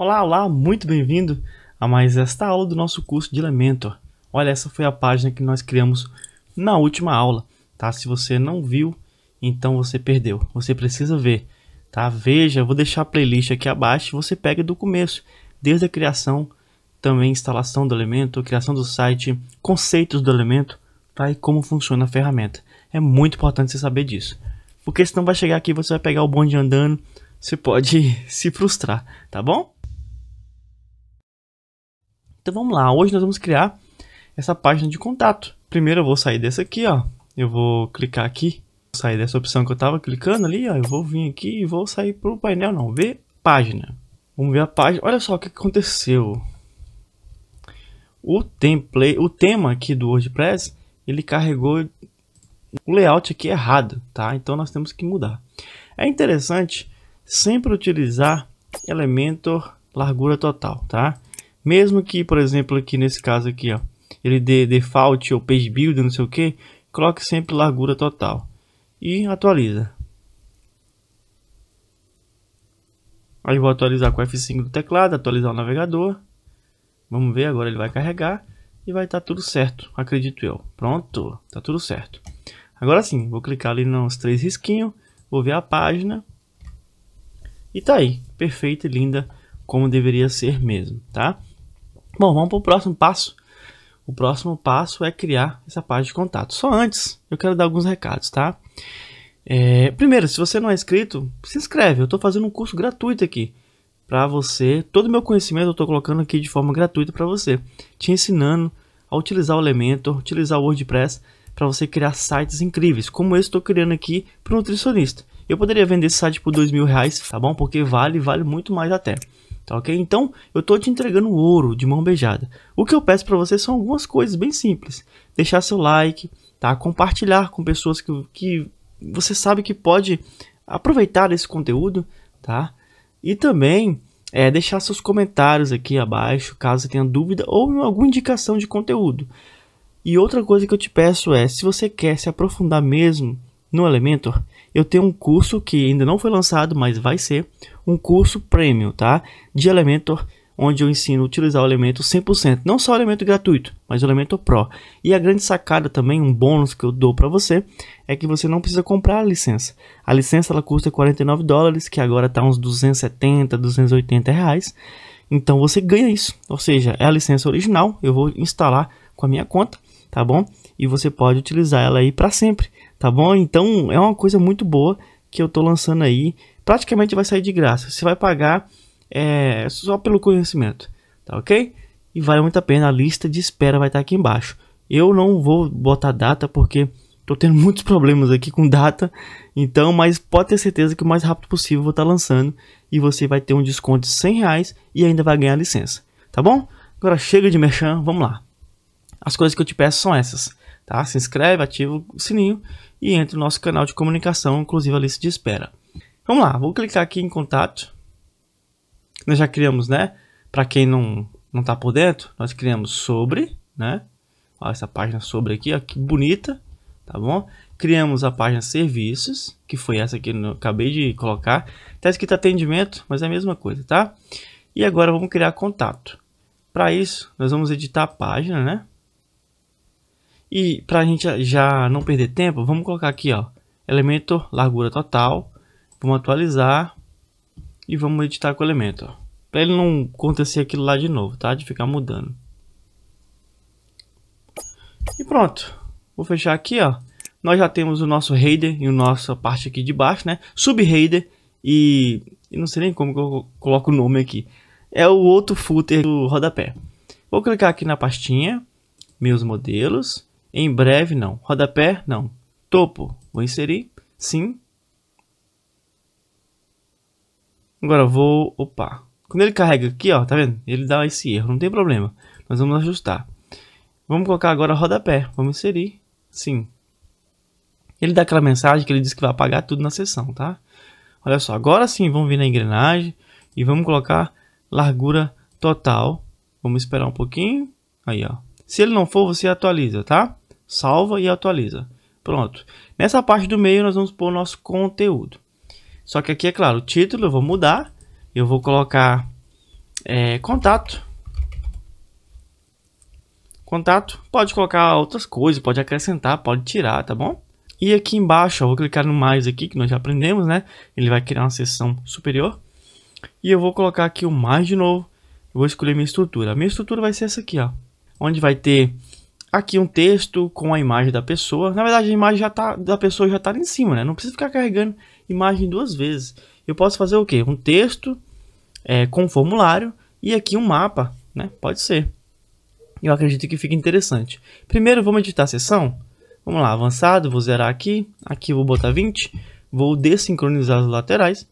Olá, olá, muito bem-vindo a mais esta aula do nosso curso de Elementor. Olha, essa foi a página que nós criamos na última aula, tá? Se você não viu, então você perdeu. Você precisa ver, tá? Veja, vou deixar a playlist aqui abaixo, você pega do começo, desde a criação, também instalação do elemento, criação do site, conceitos do elemento, tá? E como funciona a ferramenta. É muito importante você saber disso. Porque senão vai chegar aqui, você vai pegar o bonde andando, você pode se frustrar, tá bom? Então vamos lá, hoje nós vamos criar essa página de contato. Primeiro eu vou sair dessa aqui, ó. Eu vou clicar aqui, sair dessa opção que eu estava clicando ali, ó. Eu vou vir aqui e vou sair para o painel, não, ver página. Vamos ver a página. Olha só o que aconteceu. O template, o tema aqui do WordPress, ele carregou o layout aqui errado, tá? Então nós temos que mudar. É interessante sempre utilizar elemento largura total, tá? Mesmo que, por exemplo, aqui nesse caso aqui, ó, ele dê default ou page builder, não sei o que, coloque sempre largura total e atualiza. Aí vou atualizar com F5 do teclado, atualizar o navegador. Vamos ver, agora ele vai carregar e vai estar tá tudo certo, acredito eu. Pronto, tá tudo certo. Agora sim, vou clicar ali nos três risquinhos, vou ver a página. E tá aí, perfeita e linda como deveria ser mesmo, tá? Bom, vamos para o próximo passo. O próximo passo é criar essa página de contato. Só antes, eu quero dar alguns recados, tá? É, primeiro, se você não é inscrito, se inscreve. Eu estou fazendo um curso gratuito aqui para você. Todo o meu conhecimento eu estou colocando aqui de forma gratuita para você, te ensinando a utilizar o Elementor, utilizar o WordPress para você criar sites incríveis, como esse estou criando aqui para o nutricionista. Eu poderia vender esse site por dois mil reais, tá bom? Porque vale, vale muito mais até. Tá ok? Então, eu estou te entregando ouro de mão beijada. O que eu peço para você são algumas coisas bem simples. Deixar seu like, tá? compartilhar com pessoas que, que você sabe que pode aproveitar esse conteúdo, tá? E também é, deixar seus comentários aqui abaixo, caso tenha dúvida ou alguma indicação de conteúdo. E outra coisa que eu te peço é, se você quer se aprofundar mesmo no Elementor, eu tenho um curso que ainda não foi lançado, mas vai ser um curso premium, tá? De Elementor, onde eu ensino a utilizar o Elementor 100%, não só o Elementor gratuito, mas o Elementor Pro. E a grande sacada também, um bônus que eu dou para você, é que você não precisa comprar a licença. A licença ela custa 49 dólares, que agora tá uns 270, 280 reais. Então você ganha isso, ou seja, é a licença original, eu vou instalar com a minha conta, tá bom? E você pode utilizar ela aí para sempre tá bom? Então é uma coisa muito boa que eu tô lançando aí. Praticamente vai sair de graça. Você vai pagar é, só pelo conhecimento, tá ok? E vale muito a pena. A lista de espera vai estar tá aqui embaixo. Eu não vou botar data porque tô tendo muitos problemas aqui com data. Então, mas pode ter certeza que o mais rápido possível eu vou estar tá lançando e você vai ter um desconto de 100 reais e ainda vai ganhar licença, tá bom? Agora chega de merchan, vamos lá. As coisas que eu te peço são essas tá? Se inscreve, ativa o sininho e entra no nosso canal de comunicação, inclusive a lista de espera. Vamos lá, vou clicar aqui em contato. Nós já criamos, né? Para quem não não tá por dentro, nós criamos sobre, né? Ó, essa página sobre aqui, ó, que bonita, tá bom? Criamos a página serviços, que foi essa que eu acabei de colocar. Tá escrito atendimento, mas é a mesma coisa, tá? E agora vamos criar contato. Para isso, nós vamos editar a página, né? E para a gente já não perder tempo, vamos colocar aqui, ó, elemento largura total. Vamos atualizar e vamos editar com o elemento, para ele não acontecer aquilo lá de novo, tá? De ficar mudando. E pronto. Vou fechar aqui, ó. Nós já temos o nosso header e a nossa parte aqui de baixo, né? Sub-header e... e não sei nem como eu coloco o nome aqui. É o outro footer do rodapé. Vou clicar aqui na pastinha, meus modelos. Em breve, não. Rodapé, não. Topo, vou inserir. Sim. Agora vou... Opa. Quando ele carrega aqui, ó, tá vendo? Ele dá esse erro, não tem problema. Nós vamos ajustar. Vamos colocar agora rodapé. Vamos inserir. Sim. Ele dá aquela mensagem que ele diz que vai apagar tudo na sessão, tá? Olha só, agora sim vamos vir na engrenagem e vamos colocar largura total. Vamos esperar um pouquinho. Aí, ó. Se ele não for, você atualiza, tá? salva e atualiza. Pronto. Nessa parte do meio nós vamos pôr nosso conteúdo. Só que aqui é claro, o título eu vou mudar, eu vou colocar é, contato. Contato, pode colocar outras coisas, pode acrescentar, pode tirar, tá bom? E aqui embaixo, vou clicar no mais aqui, que nós já aprendemos, né? Ele vai criar uma seção superior. E eu vou colocar aqui o mais de novo. Eu vou escolher minha estrutura. A minha estrutura vai ser essa aqui, ó. Onde vai ter Aqui um texto com a imagem da pessoa. Na verdade, a imagem já tá, da pessoa já está ali em cima, né? Não precisa ficar carregando imagem duas vezes. Eu posso fazer o quê? Um texto é, com um formulário e aqui um mapa, né? Pode ser. Eu acredito que fica interessante. Primeiro, vamos editar a sessão. Vamos lá, avançado, vou zerar aqui. Aqui vou botar 20. Vou desincronizar as laterais.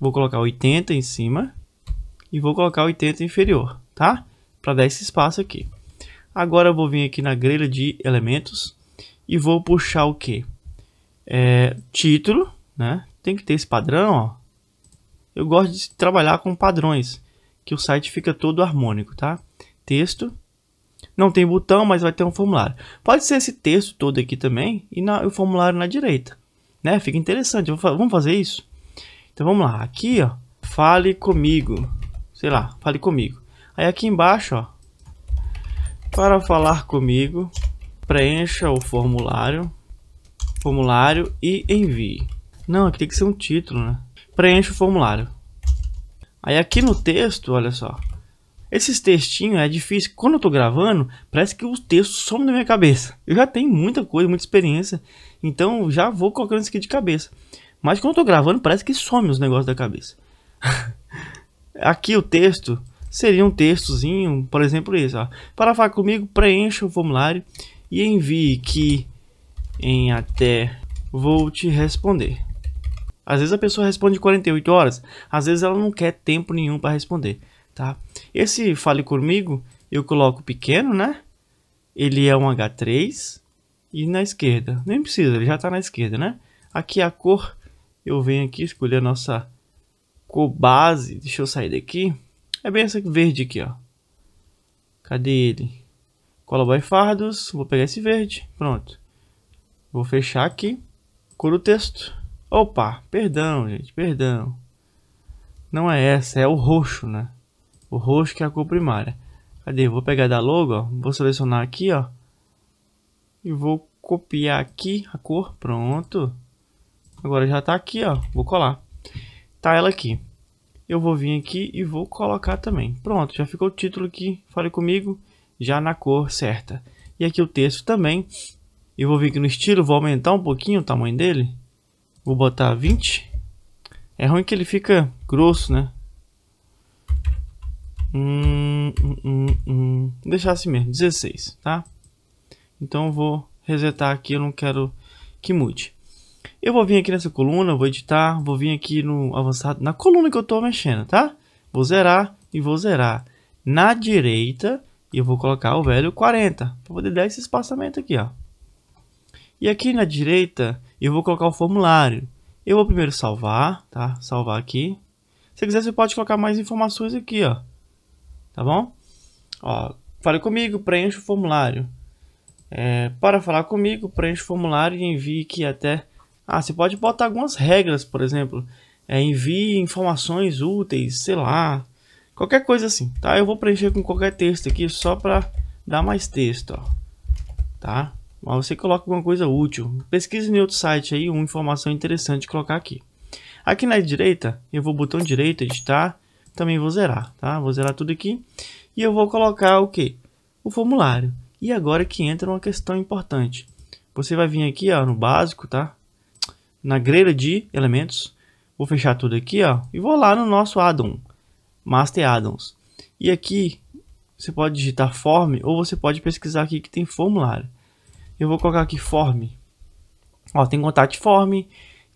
Vou colocar 80 em cima. E vou colocar 80 inferior, tá? Para dar esse espaço aqui. Agora eu vou vir aqui na grelha de elementos e vou puxar o que? É, título, né? Tem que ter esse padrão, ó. Eu gosto de trabalhar com padrões, que o site fica todo harmônico, tá? Texto, não tem botão, mas vai ter um formulário. Pode ser esse texto todo aqui também e na, o formulário na direita, né? Fica interessante, vamos fazer isso? Então vamos lá, aqui ó, fale comigo, sei lá, fale comigo. Aí aqui embaixo ó, para falar comigo, preencha o formulário, formulário e envie. Não, aqui tem que ser um título, né? Preencha o formulário. Aí aqui no texto, olha só. Esses textinhos é difícil. Quando eu tô gravando, parece que os textos somem da minha cabeça. Eu já tenho muita coisa, muita experiência. Então já vou colocando isso aqui de cabeça. Mas quando eu tô gravando, parece que some os negócios da cabeça. aqui o texto seria um textozinho, por exemplo, isso. Ó. Para falar comigo, preencha o formulário e envie que em até vou te responder. Às vezes a pessoa responde 48 horas, às vezes ela não quer tempo nenhum para responder, tá? Esse fale comigo, eu coloco pequeno, né? Ele é um H3 e na esquerda, nem precisa, ele já está na esquerda, né? Aqui a cor, eu venho aqui escolher a nossa cor base, deixa eu sair daqui. É bem essa verde aqui, ó. Cadê ele? Cola by fardos. Vou pegar esse verde. Pronto. Vou fechar aqui. Coro o texto. Opa, perdão, gente, perdão. Não é essa, é o roxo, né? O roxo que é a cor primária. Cadê? Vou pegar da logo, ó. Vou selecionar aqui, ó. E vou copiar aqui a cor. Pronto. Agora já tá aqui, ó. Vou colar. Tá ela aqui eu vou vir aqui e vou colocar também. Pronto, já ficou o título aqui, fale comigo, já na cor certa. E aqui o texto também. Eu vou vir aqui no estilo, vou aumentar um pouquinho o tamanho dele. Vou botar 20. É ruim que ele fica grosso, né? Hum, hum, hum, hum. Deixar assim mesmo, 16, tá? Então eu vou resetar aqui, eu não quero que mude. Eu vou vir aqui nessa coluna, vou editar, vou vir aqui no avançado, na coluna que eu estou mexendo, tá? Vou zerar e vou zerar. Na direita, eu vou colocar o velho 40, para poder dar esse espaçamento aqui, ó. E aqui na direita, eu vou colocar o formulário. Eu vou primeiro salvar, tá? Salvar aqui. Se quiser, você pode colocar mais informações aqui, ó. Tá bom? Ó, fale comigo, preencha o formulário. É, para falar comigo, preencha o formulário e envie aqui até ah, você pode botar algumas regras, por exemplo, é, envie informações úteis, sei lá, qualquer coisa assim, tá? Eu vou preencher com qualquer texto aqui só para dar mais texto, ó, tá? Mas você coloca alguma coisa útil. Pesquise em outro site aí uma informação interessante colocar aqui. Aqui na direita, eu vou botão direito, editar, também vou zerar, tá? Vou zerar tudo aqui e eu vou colocar o que? O formulário. E agora que entra uma questão importante. Você vai vir aqui ó, no básico, tá? na grelha de elementos, vou fechar tudo aqui, ó, e vou lá no nosso addon, master addons. E aqui você pode digitar form ou você pode pesquisar aqui que tem formulário. Eu vou colocar aqui form. Ó, tem contact form,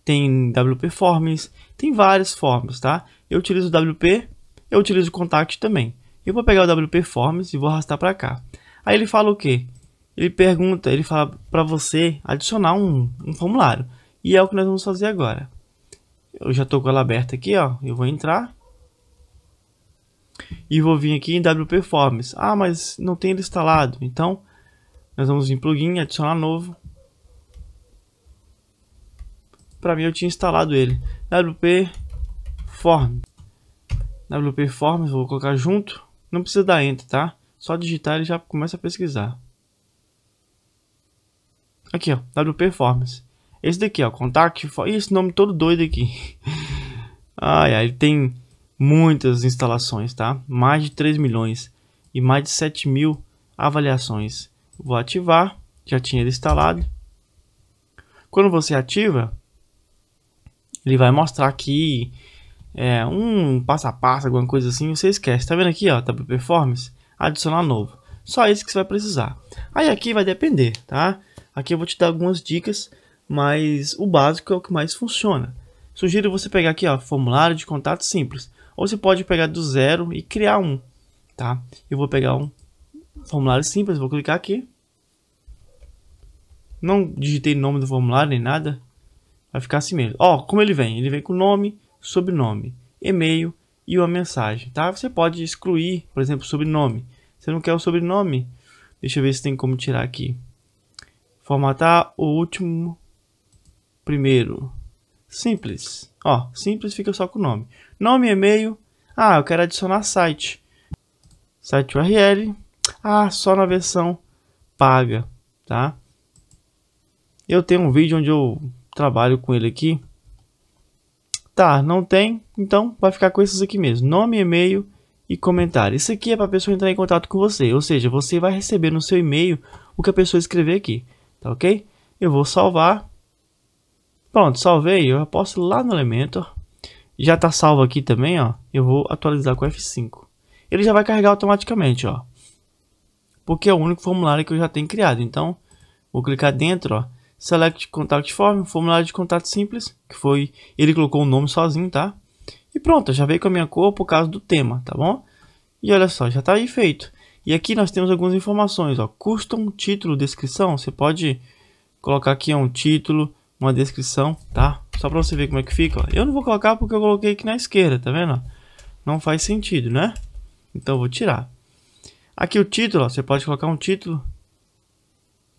tem WP forms, tem várias formas, tá? Eu utilizo WP, eu utilizo contact também. Eu vou pegar o WP forms e vou arrastar para cá. Aí ele fala o quê? Ele pergunta, ele fala para você adicionar um, um formulário. E é o que nós vamos fazer agora. Eu já estou com ela aberta aqui, ó. Eu vou entrar. E vou vir aqui em W Performance. Ah, mas não tem ele instalado. Então, nós vamos vir em plugin, adicionar novo. Para mim, eu tinha instalado ele. WP Form. WP Forms, vou colocar junto. Não precisa dar Enter, tá? Só digitar ele já começa a pesquisar. Aqui, ó, WP Forms. Esse daqui, ó, Contact Ih, esse nome todo doido aqui. ai, ai, ele tem muitas instalações, tá? Mais de 3 milhões e mais de 7 mil avaliações. Vou ativar, já tinha ele instalado. Quando você ativa, ele vai mostrar aqui é, um passo a passo, alguma coisa assim, você esquece. Tá vendo aqui, ó, tab performance, adicionar novo. Só isso que você vai precisar. Aí aqui vai depender, tá? Aqui eu vou te dar algumas dicas mas o básico é o que mais funciona. Sugiro você pegar aqui, ó, formulário de contato simples, ou você pode pegar do zero e criar um, tá? Eu vou pegar um formulário simples, vou clicar aqui. Não digitei nome do formulário nem nada, vai ficar assim mesmo. Ó, como ele vem? Ele vem com nome, sobrenome, e-mail e uma mensagem, tá? Você pode excluir, por exemplo, sobrenome. Você não quer o sobrenome? Deixa eu ver se tem como tirar aqui. Formatar o último primeiro. Simples. Ó, simples fica só com o nome. Nome, e-mail. e Ah, eu quero adicionar site. Site URL. Ah, só na versão paga, tá? Eu tenho um vídeo onde eu trabalho com ele aqui. Tá, não tem, então vai ficar com esses aqui mesmo. Nome, e-mail e comentário. Isso aqui é para a pessoa entrar em contato com você, ou seja, você vai receber no seu e-mail o que a pessoa escrever aqui, tá ok? Eu vou salvar Pronto, salvei. Eu aposto posso lá no Elementor. Já está salvo aqui também, ó. Eu vou atualizar com F5. Ele já vai carregar automaticamente, ó. Porque é o único formulário que eu já tenho criado. Então, vou clicar dentro, ó. Select Contact Form, formulário de contato simples, que foi... Ele colocou o nome sozinho, tá? E pronto, já veio com a minha cor por causa do tema, tá bom? E olha só, já está aí feito. E aqui nós temos algumas informações, ó. Custom, título, descrição. Você pode colocar aqui é um título, uma descrição, tá? Só pra você ver como é que fica, ó. Eu não vou colocar porque eu coloquei aqui na esquerda, tá vendo? Não faz sentido, né? Então eu vou tirar. Aqui o título, ó, você pode colocar um título,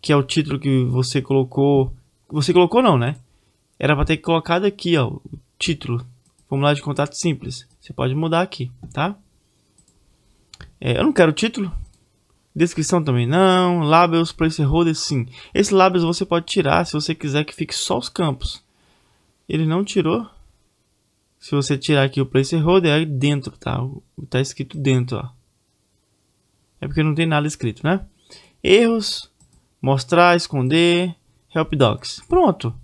que é o título que você colocou... Você colocou não, né? Era pra ter colocado aqui, ó, o título. Formulário de contato simples. Você pode mudar aqui, tá? É, eu não quero o título, Descrição também não. Labels, placeholder sim. Esse labels você pode tirar se você quiser que fique só os campos. Ele não tirou. Se você tirar aqui o placeholder, é dentro, tá? Tá escrito dentro, ó. É porque não tem nada escrito, né? Erros, mostrar, esconder, help docs. Pronto.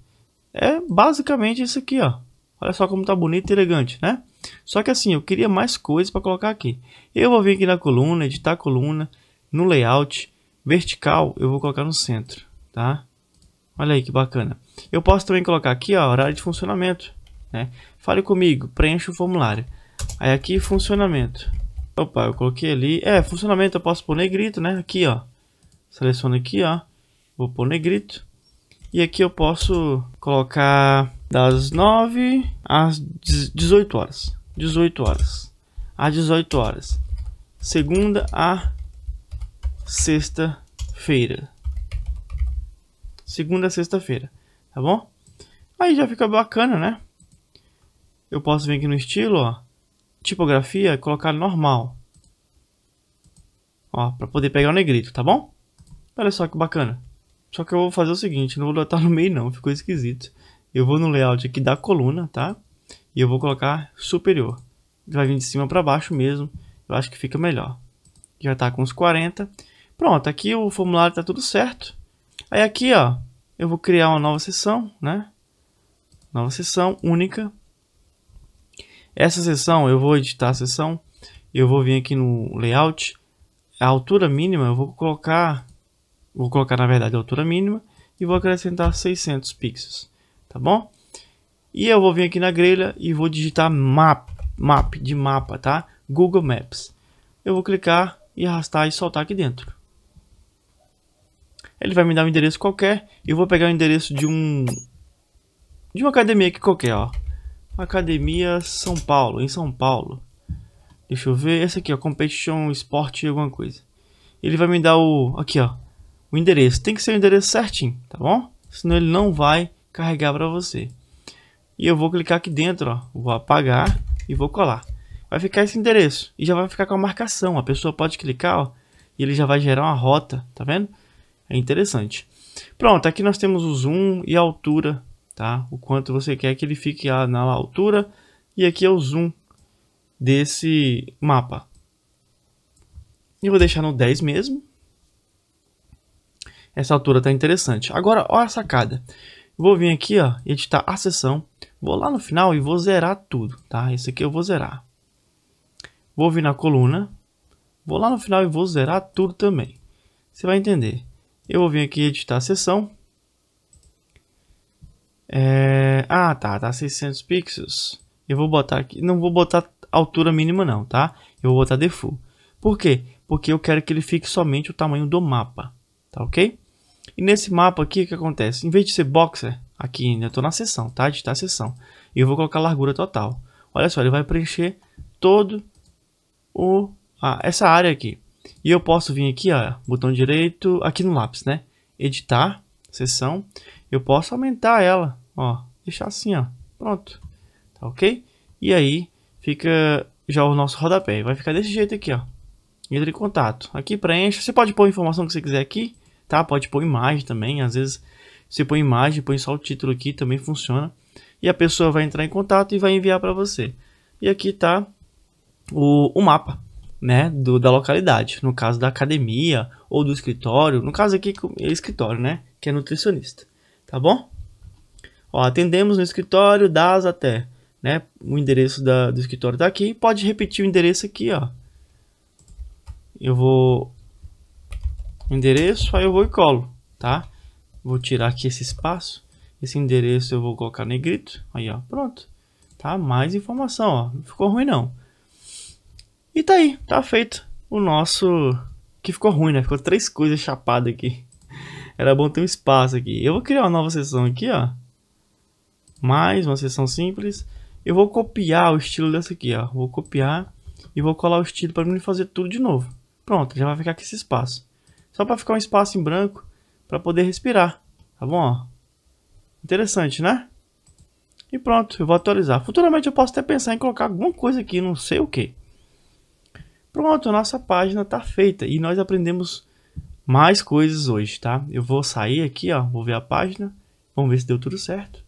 É basicamente isso aqui, ó. Olha só como tá bonito e elegante, né? Só que assim, eu queria mais coisas para colocar aqui. Eu vou vir aqui na coluna, editar a coluna no layout vertical, eu vou colocar no centro, tá? Olha aí que bacana. Eu posso também colocar aqui, ó, horário de funcionamento, né? Fale comigo, preencha o formulário. Aí aqui, funcionamento. Opa, eu coloquei ali. É, funcionamento eu posso pôr negrito, né? Aqui, ó. Seleciono aqui, ó. Vou pôr negrito. E aqui eu posso colocar das 9 às 18 horas. 18 horas. Às 18 horas. Segunda a sexta-feira. Segunda sexta-feira, tá bom? Aí já fica bacana, né? Eu posso vir aqui no estilo, ó, tipografia, colocar normal. Ó, pra poder pegar o negrito, tá bom? Olha só que bacana. Só que eu vou fazer o seguinte, não vou botar no meio não, ficou esquisito. Eu vou no layout aqui da coluna, tá? E eu vou colocar superior. vai vir de cima para baixo mesmo, eu acho que fica melhor. Já tá com uns 40. Pronto, aqui o formulário está tudo certo. Aí aqui, ó, eu vou criar uma nova sessão, né? Nova sessão única. Essa sessão, eu vou editar a sessão. Eu vou vir aqui no layout. A altura mínima eu vou colocar, vou colocar na verdade a altura mínima e vou acrescentar 600 pixels, tá bom? E eu vou vir aqui na grelha e vou digitar map, map de mapa, tá? Google Maps. Eu vou clicar e arrastar e soltar aqui dentro. Ele vai me dar um endereço qualquer. E eu vou pegar o endereço de um... De uma academia aqui qualquer, ó. Academia São Paulo, em São Paulo. Deixa eu ver. Esse aqui, ó. Competition Sport alguma coisa. Ele vai me dar o... Aqui, ó. O endereço. Tem que ser o endereço certinho, tá bom? Senão ele não vai carregar para você. E eu vou clicar aqui dentro, ó. Vou apagar e vou colar. Vai ficar esse endereço. E já vai ficar com a marcação. A pessoa pode clicar, ó. E ele já vai gerar uma rota, tá vendo? É interessante. Pronto, aqui nós temos o zoom e a altura, tá? O quanto você quer que ele fique na altura. E aqui é o zoom desse mapa. E vou deixar no 10 mesmo. Essa altura tá interessante. Agora, olha a sacada. Vou vir aqui, ó, editar a seção. Vou lá no final e vou zerar tudo, tá? Esse aqui eu vou zerar. Vou vir na coluna. Vou lá no final e vou zerar tudo também. Você vai entender. Eu vou vir aqui editar a sessão. É... Ah, tá, tá 600 pixels. Eu vou botar aqui, não vou botar altura mínima não, tá? Eu vou botar default. Por quê? Porque eu quero que ele fique somente o tamanho do mapa, tá ok? E nesse mapa aqui, o que acontece? Em vez de ser boxer, aqui ainda estou na seção, tá? Editar a seção. E eu vou colocar largura total. Olha só, ele vai preencher todo o... Ah, essa área aqui. E eu posso vir aqui, ó, botão direito, aqui no lápis, né? Editar, sessão. Eu posso aumentar ela, ó, deixar assim, ó. Pronto. Tá ok? E aí fica já o nosso rodapé. Vai ficar desse jeito aqui, ó. Entra em contato. Aqui preenche. Você pode pôr a informação que você quiser aqui, tá? Pode pôr imagem também. Às vezes você põe imagem, põe só o título aqui, também funciona. E a pessoa vai entrar em contato e vai enviar para você. E aqui tá o, o mapa né, do, da localidade, no caso da academia ou do escritório, no caso aqui é escritório, né, que é nutricionista, tá bom? Ó, atendemos no escritório das até, né, o endereço da, do escritório tá aqui, pode repetir o endereço aqui, ó. Eu vou endereço, aí eu vou e colo, tá? Vou tirar aqui esse espaço, esse endereço eu vou colocar negrito, aí ó, pronto. Tá? Mais informação, ó, não ficou ruim não. E tá aí, tá feito o nosso... Que ficou ruim, né? Ficou três coisas chapadas aqui. Era bom ter um espaço aqui. Eu vou criar uma nova sessão aqui, ó. Mais uma sessão simples. Eu vou copiar o estilo dessa aqui, ó. Vou copiar e vou colar o estilo para mim fazer tudo de novo. Pronto, já vai ficar aqui esse espaço. Só para ficar um espaço em branco para poder respirar, tá bom? Ó. Interessante, né? E pronto, eu vou atualizar. Futuramente eu posso até pensar em colocar alguma coisa aqui, não sei o que. Pronto, a nossa página está feita e nós aprendemos mais coisas hoje, tá? Eu vou sair aqui, ó, vou ver a página, vamos ver se deu tudo certo.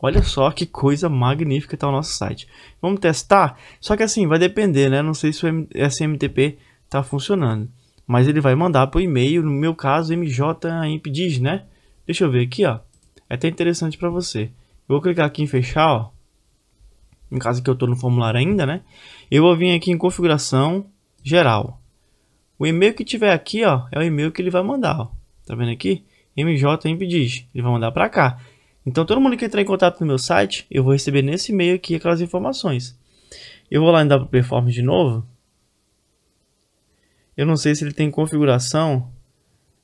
Olha só que coisa magnífica está o nosso site. Vamos testar? Só que assim, vai depender, né? Não sei se o SMTP está funcionando. Mas ele vai mandar pro e-mail, no meu caso, mjimpdiz, né? Deixa eu ver aqui, ó. É até interessante para você. Eu vou clicar aqui em fechar, ó. No caso que eu estou no formulário ainda, né? Eu vou vir aqui em configuração, geral. O e-mail que tiver aqui, ó, é o e-mail que ele vai mandar, ó. Tá vendo aqui? MJ Ele vai mandar para cá. Então, todo mundo que entrar em contato no meu site, eu vou receber nesse e-mail aqui aquelas informações. Eu vou lá em W Performance de novo. Eu não sei se ele tem configuração.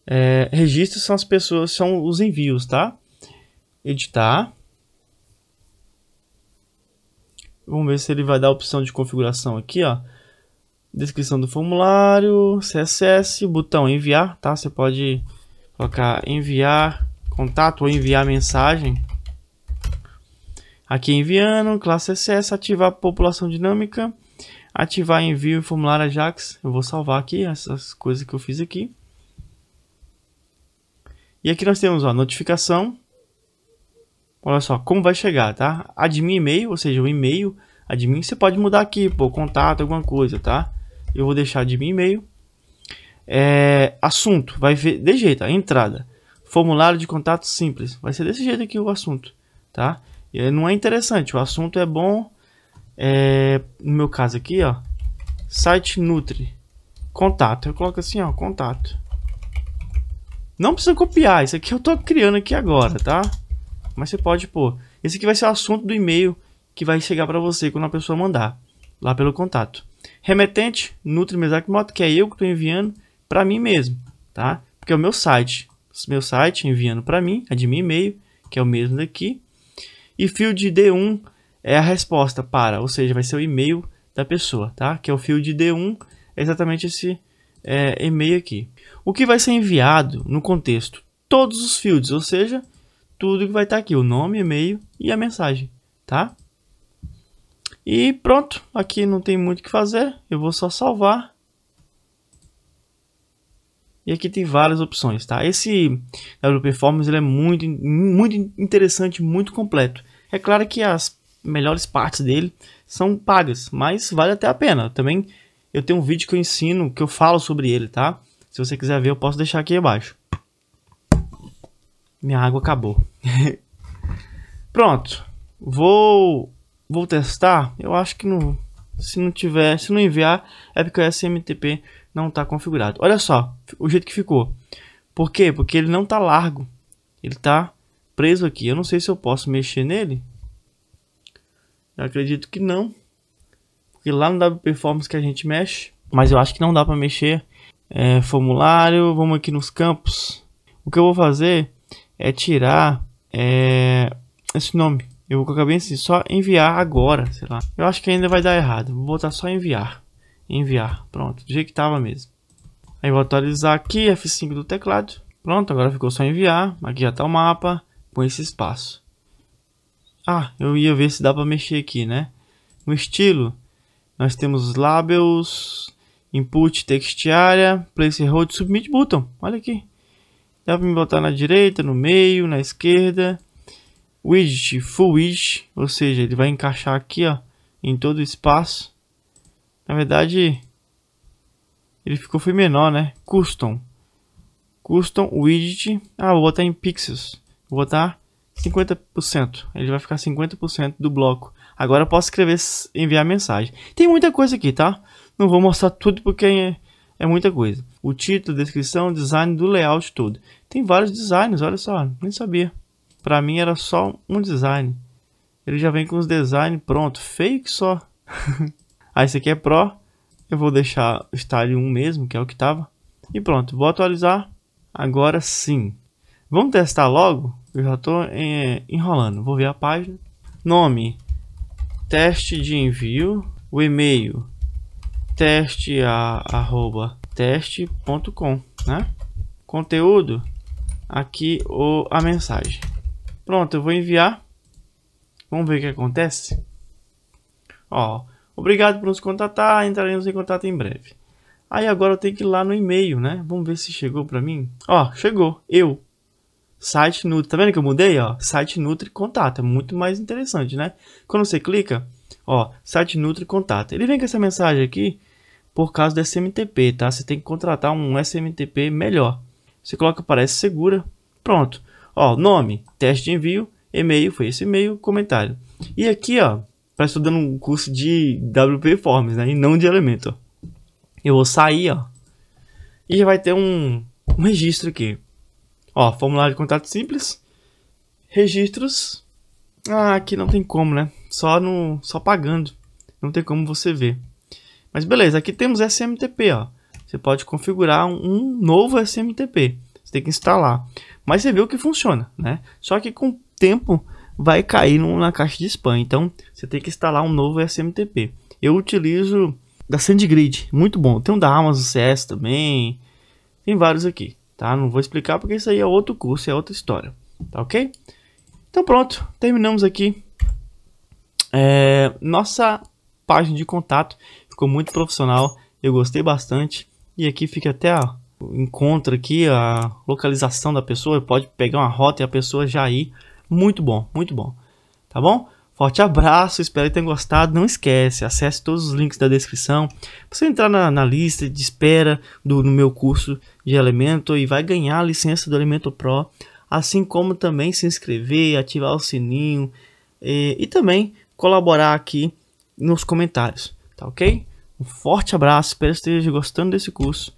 É, registros são as pessoas, são os envios, tá? Editar. Vamos ver se ele vai dar a opção de configuração aqui, ó descrição do formulário, CSS, botão enviar, tá? Você pode colocar enviar contato ou enviar mensagem. Aqui enviando, classe CSS, ativar população dinâmica, ativar envio formulário Ajax. Eu vou salvar aqui essas coisas que eu fiz aqui. E aqui nós temos, a notificação. Olha só, como vai chegar, tá? Admin e-mail, ou seja, o e-mail admin, você pode mudar aqui, pô, contato, alguma coisa, tá? eu vou deixar de e-mail. É, assunto, vai ver de jeito, a entrada. Formulário de contato simples, vai ser desse jeito aqui o assunto, tá? E não é interessante, o assunto é bom, é, no meu caso aqui, ó, site Nutri, contato, eu coloco assim, ó, contato. Não precisa copiar, isso aqui eu tô criando aqui agora, tá? Mas você pode pôr. Esse aqui vai ser o assunto do e-mail que vai chegar para você quando a pessoa mandar, lá pelo contato. Remetente, nutre exact que é eu que estou enviando para mim mesmo, tá? Porque é o meu site. Meu site enviando para mim, admin é e-mail, que é o mesmo daqui. E field D1 é a resposta para, ou seja, vai ser o e-mail da pessoa, tá? Que é o field D1, é exatamente esse é, e-mail aqui. O que vai ser enviado no contexto? Todos os fields, ou seja, tudo que vai estar tá aqui, o nome, e-mail e a mensagem, tá? E pronto, aqui não tem muito o que fazer, eu vou só salvar. E aqui tem várias opções, tá? Esse W Performance ele é muito, muito interessante, muito completo. É claro que as melhores partes dele são pagas, mas vale até a pena. Também eu tenho um vídeo que eu ensino, que eu falo sobre ele, tá? Se você quiser ver, eu posso deixar aqui abaixo. Minha água acabou. Pronto. Vou vou testar, eu acho que não, se não tiver, se não enviar, é porque o SMTP não está configurado. Olha só, o jeito que ficou. Por quê? Porque ele não está largo, ele está preso aqui. Eu não sei se eu posso mexer nele. Eu acredito que não, porque lá no W Performance que a gente mexe, mas eu acho que não dá para mexer. É, formulário, vamos aqui nos campos. O que eu vou fazer é tirar é, esse nome eu vou colocar bem assim, só enviar agora, sei lá. Eu acho que ainda vai dar errado. Vou botar só enviar. Enviar, pronto, do jeito que tava mesmo. Aí vou atualizar aqui, F5 do teclado. Pronto, agora ficou só enviar. Aqui já tá o mapa, põe esse espaço. Ah, eu ia ver se dá para mexer aqui, né? No estilo, nós temos labels, input, textiária, placeholder, submit button. Olha aqui. Dá para me botar na direita, no meio, na esquerda widget full widget, ou seja, ele vai encaixar aqui, ó, em todo o espaço. Na verdade, ele ficou foi menor, né? Custom. Custom widget. Ah, vou botar em pixels. Vou botar 50%. Ele vai ficar 50% do bloco. Agora eu posso escrever, enviar mensagem. Tem muita coisa aqui, tá? Não vou mostrar tudo porque é, é muita coisa. O título, descrição, design do layout tudo. Tem vários designs, olha só, nem sabia. Para mim era só um design. Ele já vem com os designs pronto, fake só. ah, esse aqui é Pro. Eu vou deixar o estádio 1 mesmo, que é o que tava. E pronto, vou atualizar. Agora sim. Vamos testar logo? Eu já estou é, enrolando. Vou ver a página. Nome. Teste de envio. O e-mail. Teste a, arroba teste.com, né? Conteúdo. Aqui o, a mensagem. Pronto, eu vou enviar. Vamos ver o que acontece. Ó, obrigado por nos contatar, entraremos em contato em breve. Aí agora eu tenho que ir lá no e-mail, né? Vamos ver se chegou para mim. Ó, chegou. Eu. Site Nutri. Tá vendo que eu mudei, ó? Site Nutri Contata. É muito mais interessante, né? Quando você clica, ó, site Nutri Contata. Ele vem com essa mensagem aqui por causa do SMTP, tá? Você tem que contratar um SMTP melhor. Você coloca parece segura. Pronto. Ó, nome, teste de envio, e-mail, foi esse e-mail, comentário. E aqui, ó, parece tá estou dando um curso de WP Forms, né? E não de elemento. Eu vou sair, ó. E já vai ter um, um registro aqui. Ó, formulário de contato simples. Registros. Ah, aqui não tem como, né? Só, no, só pagando. Não tem como você ver. Mas beleza, aqui temos SMTP, ó. Você pode configurar um novo SMTP. Você tem que instalar. Mas você viu que funciona, né? Só que com o tempo vai cair na caixa de spam. Então você tem que instalar um novo SMTP. Eu utilizo da SandGrid, muito bom. Tem um da Amazon CS também. Tem vários aqui, tá? Não vou explicar porque isso aí é outro curso, é outra história, tá ok? Então pronto, terminamos aqui. É, nossa página de contato ficou muito profissional, eu gostei bastante. E aqui fica até a encontra aqui a localização da pessoa, pode pegar uma rota e a pessoa já ir. Muito bom, muito bom. Tá bom? Forte abraço, espero que tenham gostado. Não esquece, acesse todos os links da descrição. Você entrar na, na lista de espera do no meu curso de Elementor e vai ganhar a licença do Elementor Pro, assim como também se inscrever, ativar o sininho e, e também colaborar aqui nos comentários, tá ok? Um forte abraço, espero que esteja gostando desse curso